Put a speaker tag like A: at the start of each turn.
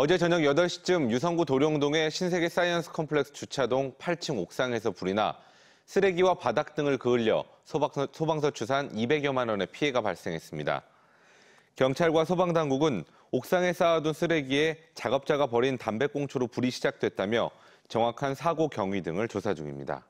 A: 어제 저녁 8시쯤 유성구 도룡동의 신세계 사이언스 컴플렉스 주차동 8층 옥상에서 불이 나 쓰레기와 바닥 등을 그을려 소방서, 소방서 추산 200여만 원의 피해가 발생했습니다. 경찰과 소방당국은 옥상에 쌓아둔 쓰레기에 작업자가 버린 담배꽁초로 불이 시작됐다며 정확한 사고 경위 등을 조사 중입니다.